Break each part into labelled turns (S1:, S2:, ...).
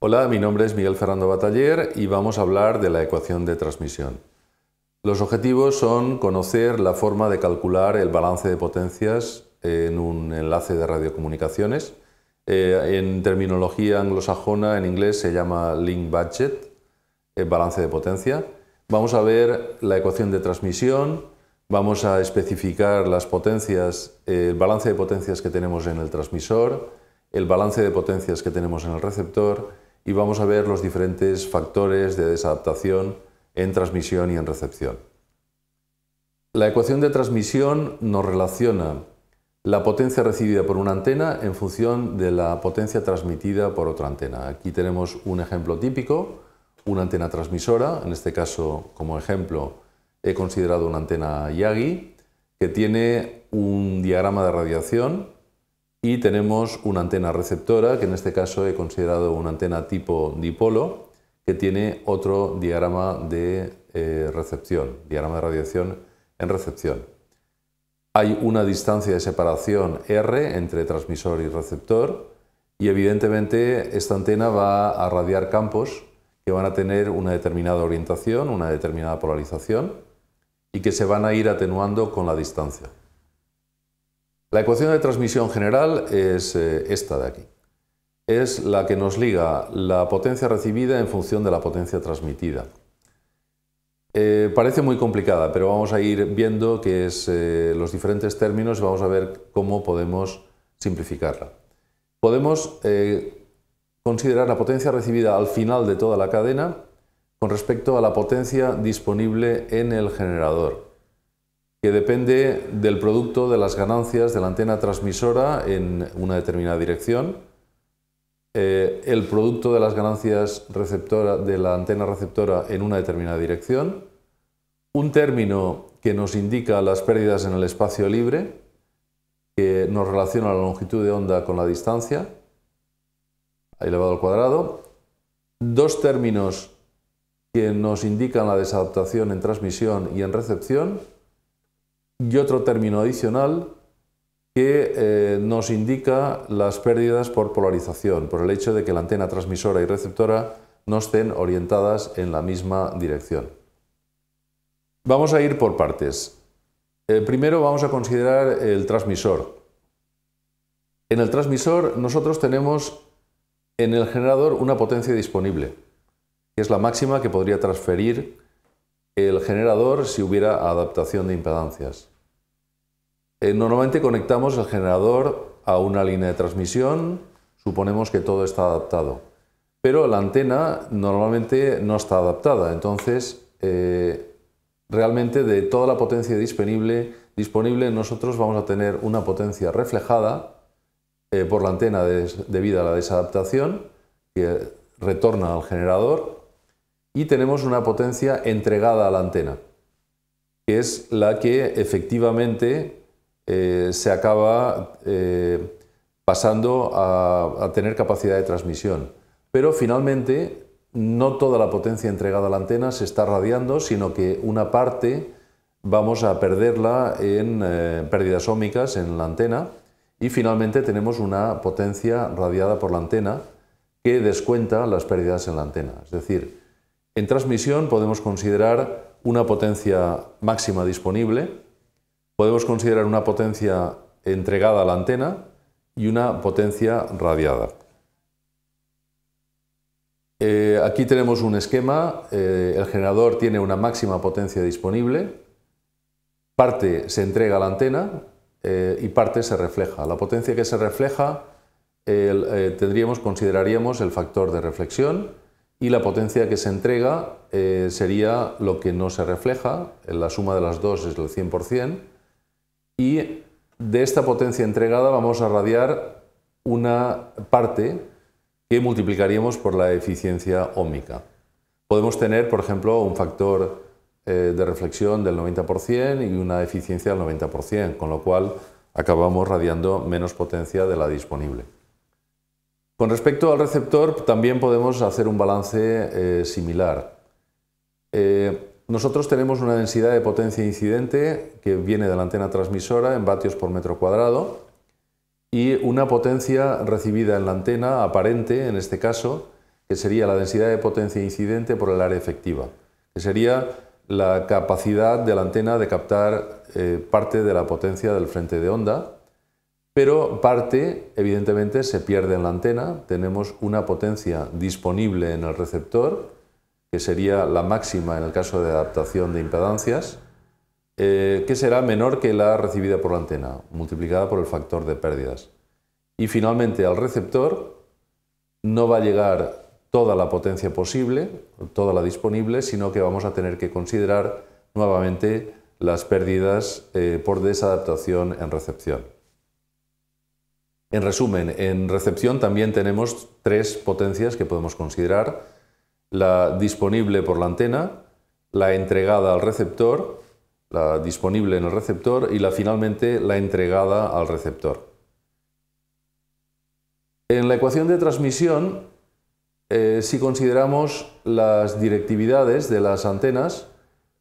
S1: Hola, mi nombre es Miguel Fernando Bataller y vamos a hablar de la ecuación de transmisión. Los objetivos son conocer la forma de calcular el balance de potencias en un enlace de radiocomunicaciones. Eh, en terminología anglosajona, en inglés se llama link budget, el eh, balance de potencia. Vamos a ver la ecuación de transmisión, vamos a especificar las potencias, el balance de potencias que tenemos en el transmisor, el balance de potencias que tenemos en el receptor, y vamos a ver los diferentes factores de desadaptación en transmisión y en recepción. La ecuación de transmisión nos relaciona la potencia recibida por una antena en función de la potencia transmitida por otra antena. Aquí tenemos un ejemplo típico, una antena transmisora, en este caso como ejemplo he considerado una antena Yagi, que tiene un diagrama de radiación y tenemos una antena receptora, que en este caso he considerado una antena tipo dipolo, que tiene otro diagrama de eh, recepción, diagrama de radiación en recepción. Hay una distancia de separación R entre transmisor y receptor y evidentemente esta antena va a radiar campos que van a tener una determinada orientación, una determinada polarización y que se van a ir atenuando con la distancia. La ecuación de transmisión general es eh, esta de aquí. Es la que nos liga la potencia recibida en función de la potencia transmitida. Eh, parece muy complicada, pero vamos a ir viendo qué es eh, los diferentes términos y vamos a ver cómo podemos simplificarla. Podemos considerar la potencia recibida al final de toda la cadena con respecto a la potencia disponible en el generador que depende del producto de las ganancias de la antena transmisora en una determinada dirección, eh, el producto de las ganancias receptora, de la antena receptora en una determinada dirección, un término que nos indica las pérdidas en el espacio libre, que nos relaciona la longitud de onda con la distancia, elevado al cuadrado, dos términos que nos indican la desadaptación en transmisión y en recepción, y otro término adicional que eh, nos indica las pérdidas por polarización, por el hecho de que la antena transmisora y receptora no estén orientadas en la misma dirección. Vamos a ir por partes. Eh, primero vamos a considerar el transmisor. En el transmisor nosotros tenemos en el generador una potencia disponible, que es la máxima que podría transferir el generador si hubiera adaptación de impedancias. Eh, normalmente conectamos el generador a una línea de transmisión, suponemos que todo está adaptado, pero la antena normalmente no está adaptada, entonces eh, realmente de toda la potencia disponible, nosotros vamos a tener una potencia reflejada eh, por la antena debido a la desadaptación que retorna al generador y tenemos una potencia entregada a la antena, que es la que efectivamente eh, se acaba eh, pasando a, tener capacidad de transmisión. Pero finalmente no toda la potencia entregada a la antena se está radiando, sino que una parte vamos a perderla en eh, pérdidas ómicas en la antena y finalmente tenemos una potencia radiada por la antena que descuenta las pérdidas en la antena. Es decir, en transmisión podemos considerar una potencia máxima disponible, podemos considerar una potencia entregada a la antena y una potencia radiada. Eh, aquí tenemos un esquema, eh, el generador tiene una máxima potencia disponible, parte se entrega a la antena eh, y parte se refleja. La potencia que se refleja tendríamos, consideraríamos el factor de reflexión, y la potencia que se entrega eh, sería lo que no se refleja, la suma de las dos es el 100%, y de esta potencia entregada vamos a radiar una parte que multiplicaríamos por la eficiencia ómica. Podemos tener, por ejemplo, un factor eh, de reflexión del 90% y una eficiencia del 90%, con lo cual acabamos radiando menos potencia de la disponible. Con respecto al receptor, también podemos hacer un balance eh, similar. Eh, nosotros tenemos una densidad de potencia incidente que viene de la antena transmisora en vatios por metro cuadrado y una potencia recibida en la antena, aparente en este caso, que sería la densidad de potencia incidente por el área efectiva, que sería la capacidad de la antena de captar eh, parte de la potencia del frente de onda pero parte, evidentemente, se pierde en la antena. Tenemos una potencia disponible en el receptor, que sería la máxima en el caso de adaptación de impedancias, eh, que será menor que la recibida por la antena, multiplicada por el factor de pérdidas. Y finalmente, al receptor no va a llegar toda la potencia posible, toda la disponible, sino que vamos a tener que considerar nuevamente las pérdidas eh, por desadaptación en recepción. En resumen, en recepción también tenemos tres potencias que podemos considerar. La disponible por la antena, la entregada al receptor, la disponible en el receptor y la finalmente la entregada al receptor. En la ecuación de transmisión, eh, si consideramos las directividades de las antenas,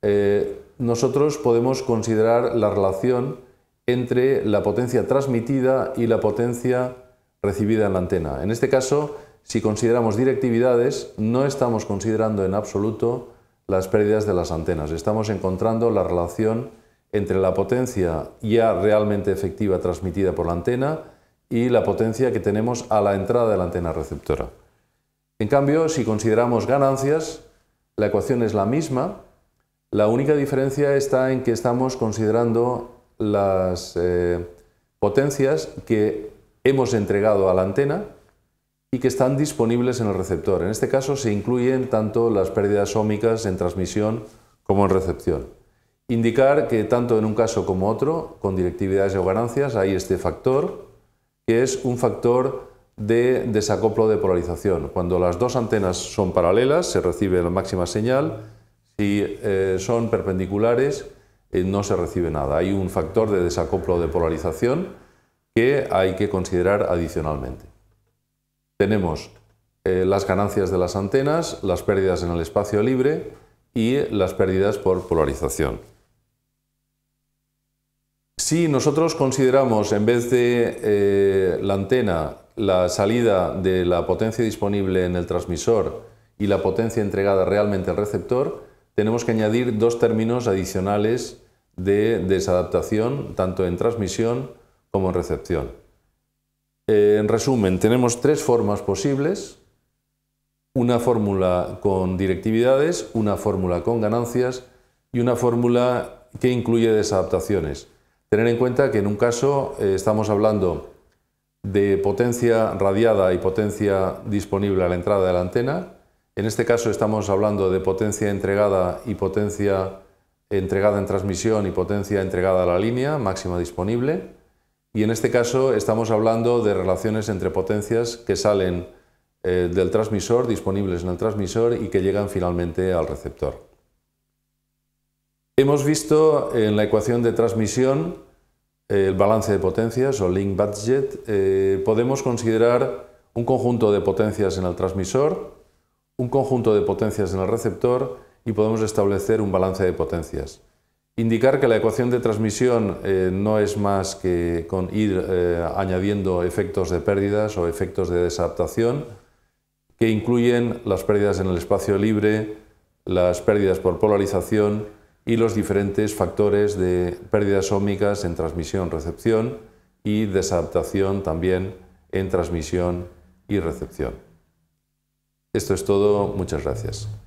S1: eh, nosotros podemos considerar la relación entre la potencia transmitida y la potencia recibida en la antena. En este caso, si consideramos directividades, no estamos considerando en absoluto las pérdidas de las antenas. Estamos encontrando la relación entre la potencia ya realmente efectiva transmitida por la antena y la potencia que tenemos a la entrada de la antena receptora. En cambio, si consideramos ganancias, la ecuación es la misma. La única diferencia está en que estamos considerando las eh, potencias que hemos entregado a la antena y que están disponibles en el receptor. En este caso se incluyen tanto las pérdidas ómicas en transmisión como en recepción. Indicar que tanto en un caso como otro, con directividades o ganancias, hay este factor, que es un factor de desacoplo de polarización. Cuando las dos antenas son paralelas, se recibe la máxima señal. Si eh, son perpendiculares, eh, no se recibe nada. Hay un factor de desacoplo de polarización que hay que considerar adicionalmente. Tenemos eh, las ganancias de las antenas, las pérdidas en el espacio libre y las pérdidas por polarización. Si nosotros consideramos en vez de eh, la antena la salida de la potencia disponible en el transmisor y la potencia entregada realmente al receptor, tenemos que añadir dos términos adicionales de desadaptación, tanto en transmisión como en recepción. Eh, en resumen, tenemos tres formas posibles, una fórmula con directividades, una fórmula con ganancias y una fórmula que incluye desadaptaciones. Tener en cuenta que en un caso eh, estamos hablando de potencia radiada y potencia disponible a la entrada de la antena, en este caso estamos hablando de potencia entregada y potencia entregada en transmisión y potencia entregada a la línea máxima disponible. Y en este caso estamos hablando de relaciones entre potencias que salen eh, del transmisor, disponibles en el transmisor y que llegan finalmente al receptor. Hemos visto en la ecuación de transmisión eh, el balance de potencias o link budget. Eh, podemos considerar un conjunto de potencias en el transmisor un conjunto de potencias en el receptor y podemos establecer un balance de potencias. Indicar que la ecuación de transmisión eh, no es más que con ir eh, añadiendo efectos de pérdidas o efectos de desadaptación que incluyen las pérdidas en el espacio libre, las pérdidas por polarización y los diferentes factores de pérdidas ómicas en transmisión-recepción y desadaptación también en transmisión y recepción. Esto es todo, muchas gracias.